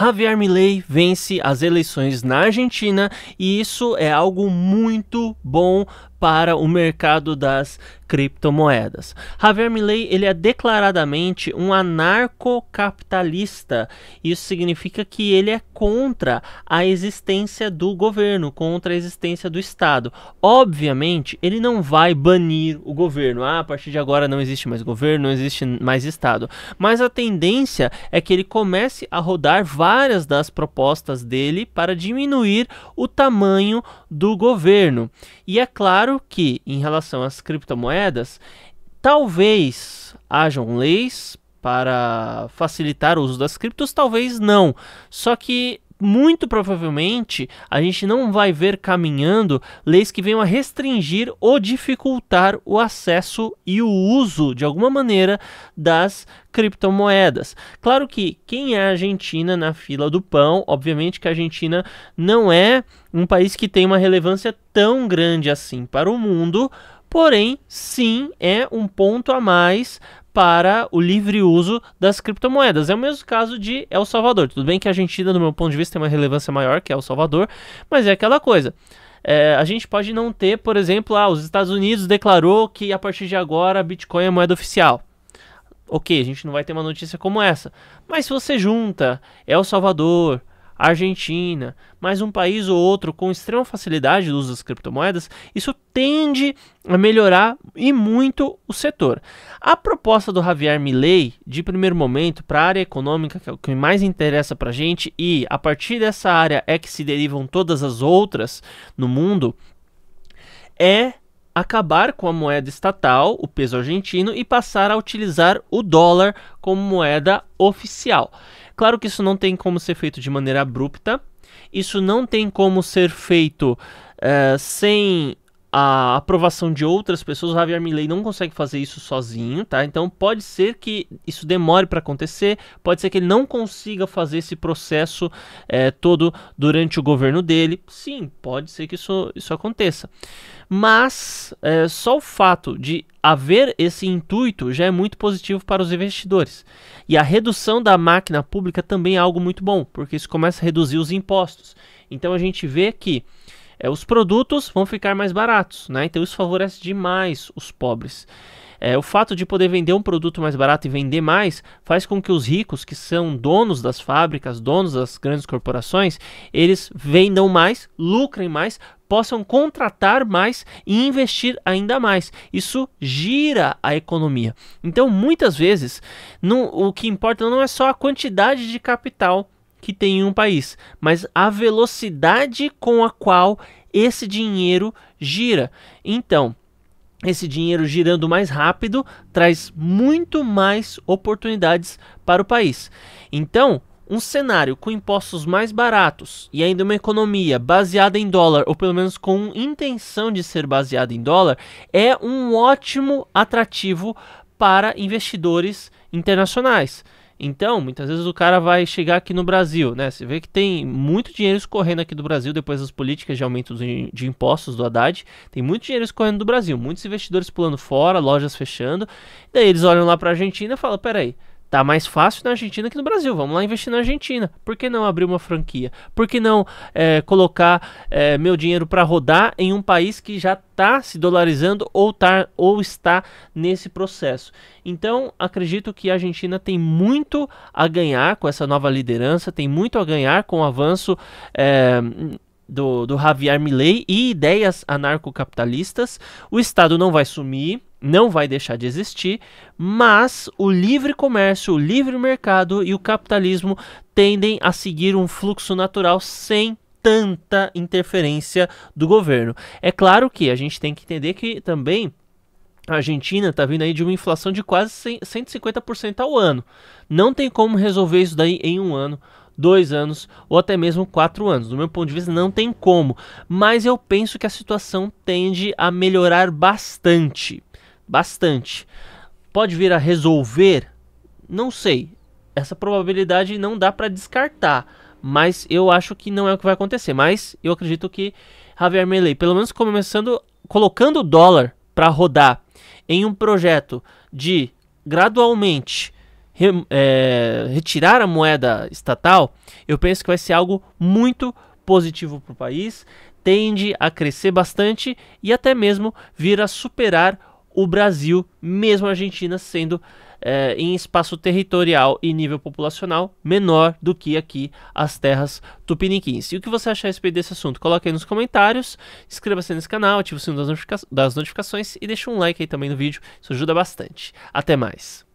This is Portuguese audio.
Javier Milei vence as eleições na Argentina e isso é algo muito bom para o mercado das criptomoedas. Javier Milley ele é declaradamente um anarcocapitalista. Isso significa que ele é contra a existência do governo, contra a existência do Estado. Obviamente, ele não vai banir o governo. Ah, a partir de agora não existe mais governo, não existe mais Estado. Mas a tendência é que ele comece a rodar várias das propostas dele para diminuir o tamanho do governo. E é claro Claro que, em relação às criptomoedas, talvez hajam leis para facilitar o uso das criptos, talvez não. Só que muito provavelmente a gente não vai ver caminhando leis que venham a restringir ou dificultar o acesso e o uso, de alguma maneira, das criptomoedas. Claro que quem é a Argentina na fila do pão, obviamente que a Argentina não é um país que tem uma relevância tão grande assim para o mundo, porém, sim, é um ponto a mais para o livre uso das criptomoedas. É o mesmo caso de El Salvador. Tudo bem que a Argentina, do meu ponto de vista, tem uma relevância maior que El Salvador, mas é aquela coisa. É, a gente pode não ter, por exemplo, ah, os Estados Unidos declarou que a partir de agora Bitcoin é moeda oficial. Ok, a gente não vai ter uma notícia como essa. Mas se você junta El Salvador, Argentina, mais um país ou outro com extrema facilidade do uso das criptomoedas, isso tende a melhorar e muito o setor. A proposta do Javier Milei, de primeiro momento, para a área econômica, que é o que mais interessa para a gente, e a partir dessa área é que se derivam todas as outras no mundo, é acabar com a moeda estatal, o peso argentino, e passar a utilizar o dólar como moeda oficial. Claro que isso não tem como ser feito de maneira abrupta, isso não tem como ser feito uh, sem a aprovação de outras pessoas. O Javier Milley não consegue fazer isso sozinho, tá? Então pode ser que isso demore para acontecer, pode ser que ele não consiga fazer esse processo é, todo durante o governo dele. Sim, pode ser que isso, isso aconteça. Mas é, só o fato de haver esse intuito já é muito positivo para os investidores. E a redução da máquina pública também é algo muito bom, porque isso começa a reduzir os impostos. Então a gente vê que é, os produtos vão ficar mais baratos, né? Então isso favorece demais os pobres. É, o fato de poder vender um produto mais barato e vender mais faz com que os ricos, que são donos das fábricas, donos das grandes corporações, eles vendam mais, lucrem mais, possam contratar mais e investir ainda mais. Isso gira a economia. Então, muitas vezes, não, o que importa não é só a quantidade de capital que tem em um país, mas a velocidade com a qual esse dinheiro gira. Então, esse dinheiro girando mais rápido traz muito mais oportunidades para o país. Então, um cenário com impostos mais baratos e ainda uma economia baseada em dólar, ou pelo menos com intenção de ser baseada em dólar, é um ótimo atrativo para investidores internacionais. Então, muitas vezes o cara vai chegar aqui no Brasil, né? Você vê que tem muito dinheiro escorrendo aqui do Brasil depois das políticas de aumento de impostos do Haddad. Tem muito dinheiro escorrendo do Brasil, muitos investidores pulando fora, lojas fechando. Daí eles olham lá para a Argentina e falam: peraí, aí Tá mais fácil na Argentina que no Brasil. Vamos lá investir na Argentina. Por que não abrir uma franquia? Por que não é, colocar é, meu dinheiro para rodar em um país que já está se dolarizando ou, tá, ou está nesse processo? Então, acredito que a Argentina tem muito a ganhar com essa nova liderança, tem muito a ganhar com o avanço é, do, do Javier Milley e ideias anarcocapitalistas. O Estado não vai sumir, não vai deixar de existir, mas o livre comércio, o livre mercado e o capitalismo tendem a seguir um fluxo natural sem tanta interferência do governo. É claro que a gente tem que entender que também a Argentina está vindo aí de uma inflação de quase 150% ao ano. Não tem como resolver isso daí em um ano dois anos ou até mesmo quatro anos. Do meu ponto de vista, não tem como, mas eu penso que a situação tende a melhorar bastante. Bastante. Pode vir a resolver? Não sei. Essa probabilidade não dá para descartar, mas eu acho que não é o que vai acontecer. Mas eu acredito que Javier Milley, pelo menos começando colocando o dólar para rodar em um projeto de gradualmente re, é, retirar a moeda estatal, eu penso que vai ser algo muito positivo para o país, tende a crescer bastante e até mesmo vir a superar o Brasil, mesmo a Argentina sendo é, em espaço territorial e nível populacional menor do que aqui as terras tupiniquins. E o que você acha a respeito desse assunto? Coloque aí nos comentários, inscreva-se nesse canal, ative o sino das, notificações e deixe um like aí também no vídeo, isso ajuda bastante. Até mais!